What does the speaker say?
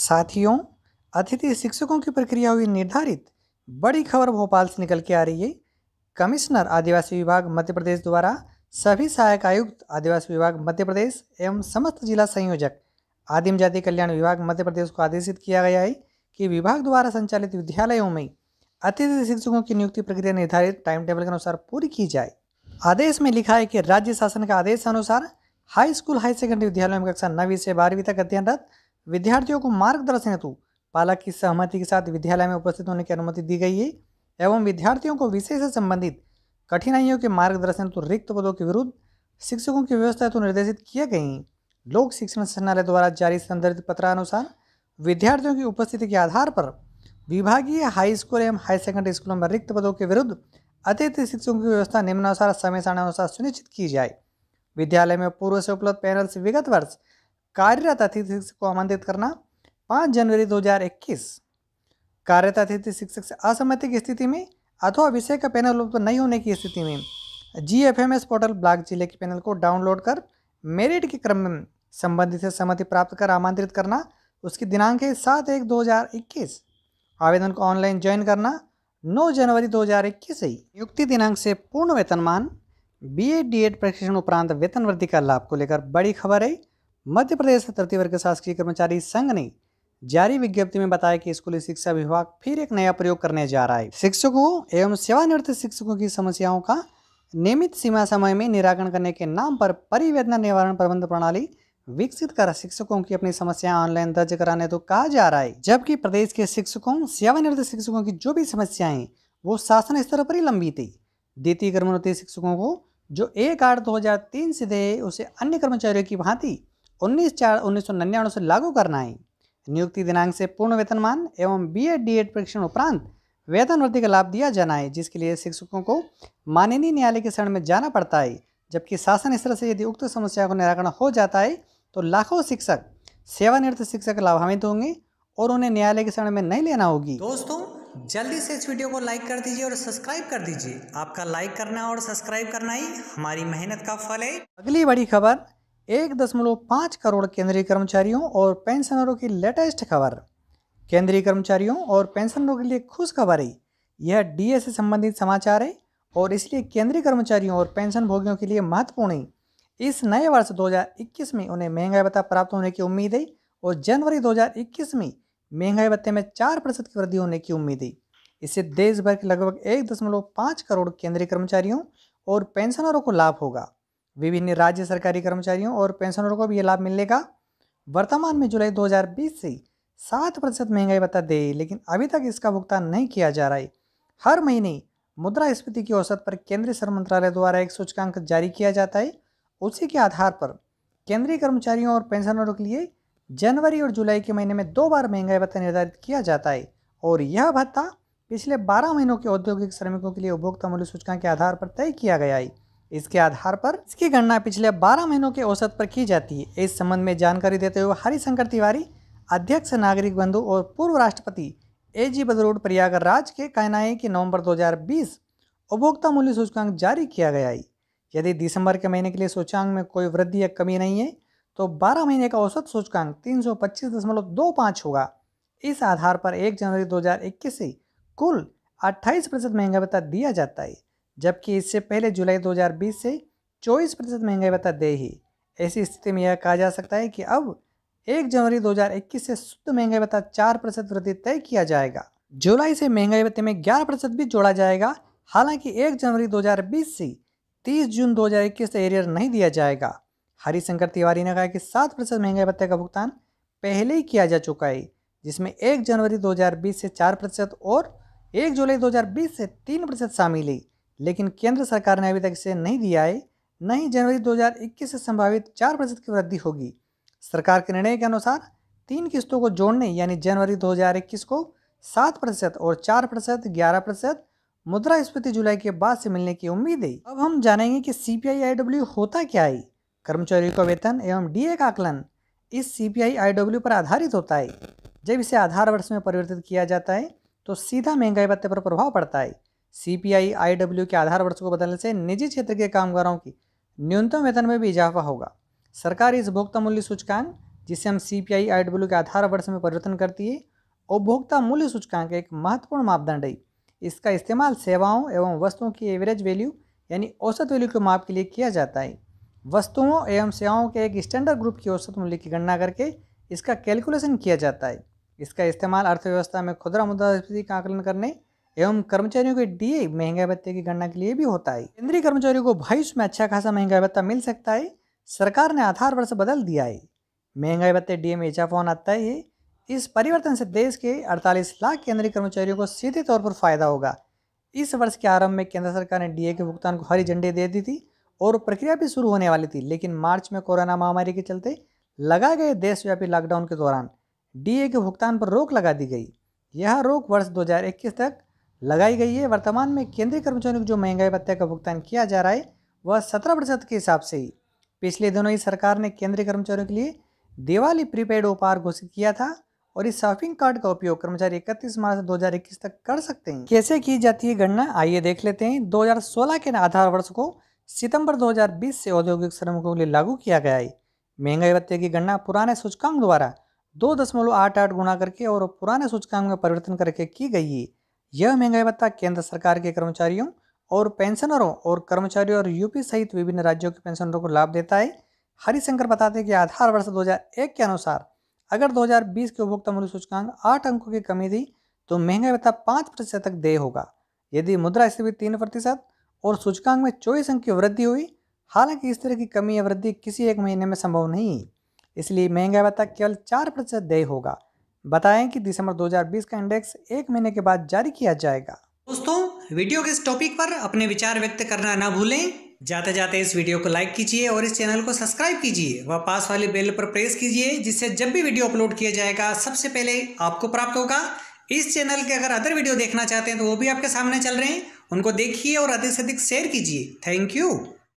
साथियों अतिथि शिक्षकों की प्रक्रिया हुई निर्धारित बड़ी खबर भोपाल से निकल के आ रही है कमिश्नर आदिवासी विभाग मध्य प्रदेश द्वारा सभी सहायक आयुक्त आदिवासी विभाग मध्य प्रदेश एवं समस्त जिला संयोजक आदिम जाति कल्याण विभाग मध्य प्रदेश को आदेशित किया गया है कि विभाग द्वारा संचालित विद्यालयों में अतिथि शिक्षकों की नियुक्ति प्रक्रिया निर्धारित टाइम टेबल के अनुसार पूरी की जाए आदेश में लिखा है कि राज्य शासन का आदेश अनुसार हाई स्कूल हाई सेकेंडरी विद्यालयों में कक्षा नवी से बारहवीं तक अध्ययनरत विद्यार्थियों को मार्गदर्शन हेतु पालक की सहमति के साथ विद्यालय में उपस्थित होने की अनुमति दी गई है एवं विद्यार्थियों को विषय से संबंधित कठिनाइयों के मार्गदर्शन हेतु रिक्त पदों के विरुद्ध शिक्षकों की व्यवस्था हेतु निर्देशित किए गए हैं लोक शिक्षण संचालय द्वारा जारी संदर्भित पत्रानुसार विद्यार्थियों की उपस्थिति के आधार पर विभागीय हाई स्कूल एवं हाई सेकेंडरी स्कूलों में रिक्त पदों के विरुद्ध अतिरिक्त शिक्षकों की व्यवस्था निम्नानुसार समय सारणानुसार सुनिश्चित की जाए विद्यालय में पूर्व से उपलब्ध पैनल विगत वर्ष कार्यरत अतिथि शिक्षक को आमंत्रित करना पाँच जनवरी 2021 कार्यरत अतिथि शिक्षक से असहमति की स्थिति में अथवा विषय का पैनल उपलब्ध नहीं होने की स्थिति में G F M S portal block जिले के पैनल को डाउनलोड कर मेरिट के क्रम में संबंधित से सहमति प्राप्त कर आमंत्रित करना उसकी दिनांक है सात एक दो हज़ार इक्कीस आवेदन को ऑनलाइन ज्वाइन करना 9 जनवरी 2021 से ही नियुक्ति दिनांक से पूर्ण वेतनमान बी एड डी एड प्रशिक्षण उपरांत वेतन वृद्धि का लाभ को लेकर बड़ी खबर है मध्य प्रदेश तृतीय वर्ग शासकीय कर्मचारी संघ ने जारी विज्ञप्ति में बताया कि स्कूली शिक्षा विभाग फिर एक नया प्रयोग करने जा रहा है शिक्षकों एवं सेवानिवृत्त शिक्षकों की समस्याओं का नियमित सीमा समय में निराकरण करने के नाम पर परिवेदना निवारण प्रबंध प्रणाली विकसित कर शिक्षकों की अपनी समस्या ऑनलाइन दर्ज कराने तो कहा जा रहा है जबकि प्रदेश के शिक्षकों सेवानिवृत्त शिक्षकों की जो भी समस्याएं वो शासन स्तर पर ही लंबी थी द्वितीय कर्मोन्नति शिक्षकों को जो एक आठ दो हजार तीन से दे उसे अन्य कर्मचारियों की भांति उन्नीस चार उन्नीस सौ निन्यानवे से लागू करना है नियुक्ति दिनांक से पूर्ण वेतनमान एवं बी एड डी एड परीक्षण उपरांत वेतन वृद्धि का लाभ दिया जाना है जिसके लिए शिक्षकों को माननीय न्यायालय के शरण में जाना पड़ता है जबकि शासन स्तर से यदि उक्त समस्या को निराकरण हो जाता है तो लाखों शिक्षक सेवानिवृत्त शिक्षक लाभान्वित होंगे और उन्हें न्यायालय के शरण में नहीं लेना होगी दोस्तों जल्दी से इस वीडियो को लाइक कर दीजिए और सब्सक्राइब कर दीजिए आपका लाइक करना और सब्सक्राइब करना ही हमारी मेहनत का फल है अगली बड़ी खबर एक दशमलव पाँच करोड़ केंद्रीय कर्मचारियों और पेंशनरों की लेटेस्ट खबर केंद्रीय कर्मचारियों और पेंशनरों के लिए खुश खबर है यह डी से संबंधित समाचार है और इसलिए केंद्रीय कर्मचारियों और पेंशन भोगियों के लिए महत्वपूर्ण है इस नए वर्ष 2021 में उन्हें महंगाई भत्ता प्राप्त होने की उम्मीद है और जनवरी 2021 में महंगाई भत्ते में चार प्रतिशत की वृद्धि होने की उम्मीद है इससे देश भर के लगभग एक दशमलव पाँच करोड़ केंद्रीय कर्मचारियों और पेंशनरों को लाभ होगा विभिन्न राज्य सरकारी कर्मचारियों और पेंशनरों को भी ये लाभ मिलेगा वर्तमान में जुलाई 2020 से सात प्रतिशत महंगाई भत्ता दे लेकिन अभी तक इसका भुगतान नहीं किया जा रहा है हर महीने मुद्रा स्फीति की औसत पर केंद्रीय श्रम मंत्रालय द्वारा एक सूचकांक जारी किया जाता है उसी के आधार पर केंद्रीय कर्मचारियों और पेंशनरों के लिए जनवरी और जुलाई के महीने में दो बार महंगाई भत्ता निर्धारित किया जाता है और यह भत्ता पिछले 12 महीनों के औद्योगिक श्रमिकों के लिए उपभोक्ता मूल्य सूचकांक के आधार पर तय किया गया है इसके आधार पर इसकी गणना पिछले 12 महीनों के औसत पर की जाती है इस संबंध में जानकारी देते हुए हरिशंकर तिवारी अध्यक्ष नागरिक बंधु और पूर्व राष्ट्रपति ए जी बदरूड प्रयागर राज के कहना है कि नवंबर 2020 उपभोक्ता मूल्य सूचकांक जारी किया गया है यदि दिसंबर के महीने के लिए सूचकांक में कोई वृद्धि या कमी नहीं है तो बारह महीने का औसत सूचकांक तीन होगा इस आधार पर एक जनवरी दो से कुल अट्ठाईस प्रतिशत महंगा दिया जाता है जबकि इससे पहले जुलाई 2020 से 24 प्रतिशत महंगाई भत्ता दे ही ऐसी स्थिति में यह कहा जा सकता है कि अब 1 जनवरी 2021 से शुद्ध महंगाई भत्ता चार प्रतिशत वृद्धि तय किया जाएगा जुलाई से महंगाई भत्ते में ग्यारह प्रतिशत भी जोड़ा जाएगा हालांकि एक जनवरी दो से तीस जून दो से एरियर नहीं दिया जाएगा हरिशंकर तिवारी ने कहा कि सात प्रतिशत महंगाई भत्ते का भुगतान पहले ही किया जा चुका है जिसमें 1 जनवरी 2020 से चार प्रतिशत और 1 जुलाई 2020 से तीन प्रतिशत शामिल है लेकिन केंद्र सरकार ने अभी तक इसे नहीं दिया है न ही जनवरी 2021 से संभावित चार प्रतिशत की वृद्धि होगी सरकार के निर्णय के अनुसार तीन किस्तों को जोड़ने यानी जनवरी 2021 को सात प्रतिशत और चार प्रतिशत ग्यारह प्रतिशत मुद्रा स्फीति जुलाई के बाद से मिलने की उम्मीद है अब हम जानेंगे कि सी पी होता क्या है कर्मचारियों का वेतन एवं डी का आकलन इस सी पी पर आधारित होता है जब इसे आधार वर्ष में परिवर्तित किया जाता है तो सीधा महंगाई भत्ते पर प्रभाव पड़ता है C P I I W के आधार वर्ष को बदलने से निजी क्षेत्र के कामगारों की न्यूनतम वेतन में भी इजाफा होगा सरकार इस उपभोक्ता मूल्य सूचकांक जिसे हम C P I I W के आधार वर्ष में परिवर्तन करती है उपभोक्ता मूल्य सूचकांक एक महत्वपूर्ण मापदंड है इसका इस्तेमाल सेवाओं एवं वस्तुओं की एवरेज वैल्यू यानी औसत वैल्यू के माप के लिए किया जाता है वस्तुओं एवं सेवाओं के एक स्टैंडर्ड ग्रुप की औसत मूल्य की गणना करके इसका कैलकुलेशन किया जाता है इसका इस्तेमाल अर्थव्यवस्था में खुदरा मुद्रास्फीति का आकलन करने एवं कर्मचारियों के डीए महंगाई भत्ते की गणना के लिए भी होता है केंद्रीय कर्मचारियों को भविष्य में अच्छा खासा महंगाई भत्ता मिल सकता है सरकार ने आधार वर्ष बदल दिया है महंगाई भत्ते डीए में इजाफा आता है इस परिवर्तन से देश के 48 लाख केंद्रीय कर्मचारियों को सीधे तौर पर फायदा होगा इस वर्ष के आरंभ में केंद्र सरकार ने डीए के भुगतान को हरी झंडी दे दी थी और प्रक्रिया भी शुरू होने वाली थी लेकिन मार्च में कोरोना महामारी के चलते लगाए गए देशव्यापी लॉकडाउन के दौरान डीए के भुगतान पर रोक लगा दी गई यह रोक वर्ष दो तक लगाई गई है वर्तमान में केंद्रीय कर्मचारियों को जो महंगाई भत्ते का भुगतान किया जा रहा है वह सत्रह प्रतिशत के हिसाब से ही पिछले दिनों ही सरकार ने केंद्रीय कर्मचारियों के लिए दिवाली प्रीपेड उपहार घोषित किया था और इस शॉपिंग कार्ड का उपयोग कर्मचारी इकतीस मार्च दो तक कर सकते हैं कैसे की जाती है गणना आइए देख लेते हैं दो के आधार वर्ष को सितंबर 2020 से औद्योगिक श्रमिकों के लिए लागू किया गया है महंगाई भत्ते की गणना पुराने सूचकांक द्वारा दो दशमलव आठ आठ गुणा करके और पुराने सूचकांक में परिवर्तन करके की गई है यह महंगाई भत्ता केंद्र सरकार के कर्मचारियों और पेंशनरों और कर्मचारियों और यूपी सहित विभिन्न राज्यों के पेंशनरों को लाभ देता है हरिशंकर बताते हैं कि आधार वर्ष 2001 के अनुसार अगर 2020 के उपभोक्ता मूल्य सूचकांक आठ अंकों की कमी थी तो महंगाई भत्ता पाँच प्रतिशत तक देय होगा यदि मुद्रास्फीति तीन प्रतिशत और सूचकांक में चौबीस अंक की वृद्धि हुई हालांकि इस तरह की कमी या वृद्धि किसी एक महीने में संभव नहीं इसलिए महंगाई भत्ता केवल चार प्रतिशत देय होगा बताएं कि दिसंबर 2020 का इंडेक्स एक महीने के बाद जारी किया जाएगा दोस्तों वीडियो के इस टॉपिक पर अपने विचार व्यक्त करना ना भूलें जाते जाते इस वीडियो को लाइक कीजिए और इस चैनल को सब्सक्राइब कीजिए व पास वाले बेल पर प्रेस कीजिए जिससे जब भी वीडियो अपलोड किया जाएगा सबसे पहले आपको प्राप्त होगा इस चैनल के अगर अदर वीडियो देखना चाहते हैं तो वो भी आपके सामने चल रहे हैं उनको देखिए और अधिक से अधिक शेयर कीजिए थैंक यू